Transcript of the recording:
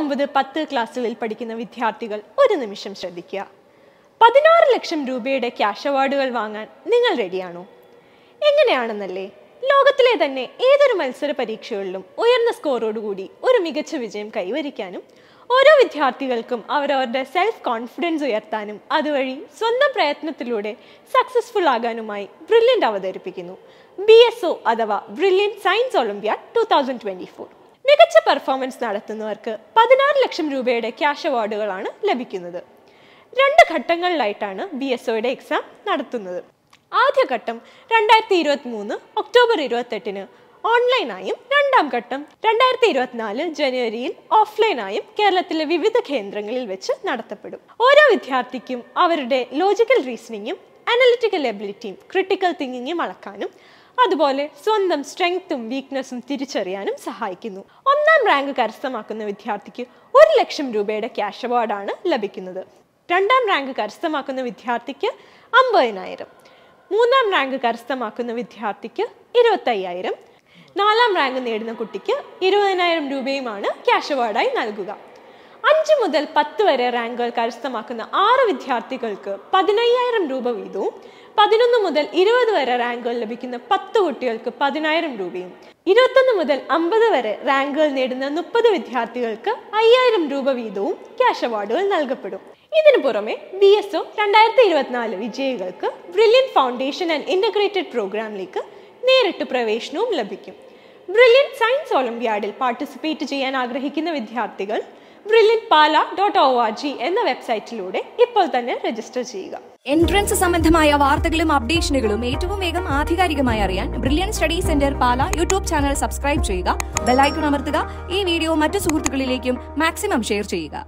ഒമ്പത് പത്ത് ക്ലാസ്സുകളിൽ പഠിക്കുന്ന വിദ്യാർത്ഥികൾ ഒരു നിമിഷം ശ്രദ്ധിക്കുക പതിനാറ് ലക്ഷം രൂപയുടെ ക്യാഷ് അവാർഡുകൾ വാങ്ങാൻ നിങ്ങൾ റെഡിയാണോ എങ്ങനെയാണെന്നല്ലേ ലോകത്തിലെ തന്നെ ഏതൊരു മത്സര പരീക്ഷകളിലും ഉയർന്ന സ്കോറോടുകൂടി ഒരു മികച്ച വിജയം കൈവരിക്കാനും ഓരോ വിദ്യാർത്ഥികൾക്കും അവരവരുടെ സെൽഫ് കോൺഫിഡൻസ് ഉയർത്താനും അതുവഴി സ്വന്തം പ്രയത്നത്തിലൂടെ സക്സസ്ഫുൾ ആകാനുമായി ബ്രില്യൻ്റ് അവതരിപ്പിക്കുന്നു ബി എസ് ഒ അഥവാ brilliant science olympiad two thousand twenty four performance നടത്തുന്നവർക്ക് പതിനാറ് ലക്ഷം രൂപയുടെ ക്യാഷ് അവാർഡുകളാണ് ലഭിക്കുന്നത് രണ്ട് ഘട്ടങ്ങളിലായിട്ടാണ് ബി എസ് ഒയുടെ എക്സാം നടത്തുന്നത് ആദ്യഘട്ടം രണ്ടായിരത്തി ഇരുപത്തി മൂന്ന് ഒക്ടോബർ ഇരുപത്തെട്ടിന് ഓൺലൈനായും രണ്ടാം ഘട്ടം രണ്ടായിരത്തി ഇരുപത്തിനാല് ജനുവരിയിൽ ഓഫ്ലൈനായും കേരളത്തിലെ വിവിധ കേന്ദ്രങ്ങളിൽ വെച്ച് നടത്തപ്പെടും ഓരോ വിദ്യാർത്ഥിക്കും അവരുടെ ലോജിക്കൽ റീസണിങ്ങും അനലിറ്റിക്കൽ എബിലിറ്റിയും ക്രിട്ടിക്കൽ തിങ്കിങ്ങും അളക്കാനും അതുപോലെ സ്വന്തം സ്ട്രെങ്ത്തും വീക്ക്നെസ്സും തിരിച്ചറിയാനും സഹായിക്കുന്നു ഒന്നാം റാങ്ക് കരസ്ഥമാക്കുന്ന വിദ്യാർത്ഥിക്ക് ഒരു ലക്ഷം രൂപയുടെ ക്യാഷ് അവാർഡാണ് ലഭിക്കുന്നത് രണ്ടാം റാങ്ക് കരസ്ഥമാക്കുന്ന വിദ്യാർത്ഥിക്ക് അമ്പതിനായിരം മൂന്നാം റാങ്ക് കരസ്ഥമാക്കുന്ന വിദ്യാർത്ഥിക്ക് ഇരുപത്തയ്യായിരം നാലാം റാങ്ക് നേടുന്ന കുട്ടിക്ക് ഇരുപതിനായിരം രൂപയുമാണ് ക്യാഷ് അവാർഡായി നൽകുക അഞ്ച് മുതൽ പത്ത് വരെ റാങ്കുകൾ കരസ്ഥമാക്കുന്ന ആറ് വിദ്യാർത്ഥികൾക്ക് പതിനയ്യായിരം രൂപ വീതവും പതിനൊന്ന് മുതൽ ഇരുപത് വരെ റാങ്കുകൾ ലഭിക്കുന്ന പത്ത് കുട്ടികൾക്ക് പതിനായിരം രൂപയും ഇരുപത്തൊന്ന് മുതൽ അമ്പത് വരെ റാങ്കുകൾ നേടുന്ന മുപ്പത് വിദ്യാർത്ഥികൾക്ക് അയ്യായിരം രൂപ വീതവും ക്യാഷ് അവാർഡുകൾ നൽകപ്പെടും ഇതിനു പുറമെ ബി എസ് ഒ രണ്ടായിരത്തി ഇരുപത്തിനാല് വിജയികൾക്ക് ബ്രില്യൻ ഫൗണ്ടേഷൻ ആൻഡ് ഇൻ്റഗ്രേറ്റഡ് പ്രോഗ്രാമിലേക്ക് നേരിട്ട് പ്രവേശനവും ലഭിക്കും ബ്രില്യൻ സയൻസ് ഒളിമ്പ്യാഡിൽ പാർട്ടിസിപ്പേറ്റ് ചെയ്യാൻ ആഗ്രഹിക്കുന്ന വിദ്യാർത്ഥികൾ brilliant dot O R G എന്ന വെബ്സൈറ്റിലൂടെ ഇപ്പോൾ തന്നെ രജിസ്റ്റർ ചെയ്യുക എൻട്രൻസ് സംബന്ധമായ വാർത്തകളും അപ്ഡേഷനുകളും ഏറ്റവും വേഗം ആധികാരികമായി അറിയാൻ brilliant study centre Pala YouTube channel subscribe ചെയ്യുക ബെലൈക്കൺ അമർത്തുക ഈ വീഡിയോ മറ്റു സുഹൃത്തുക്കളിലേക്കും മാക്സിമം ഷെയർ ചെയ്യുക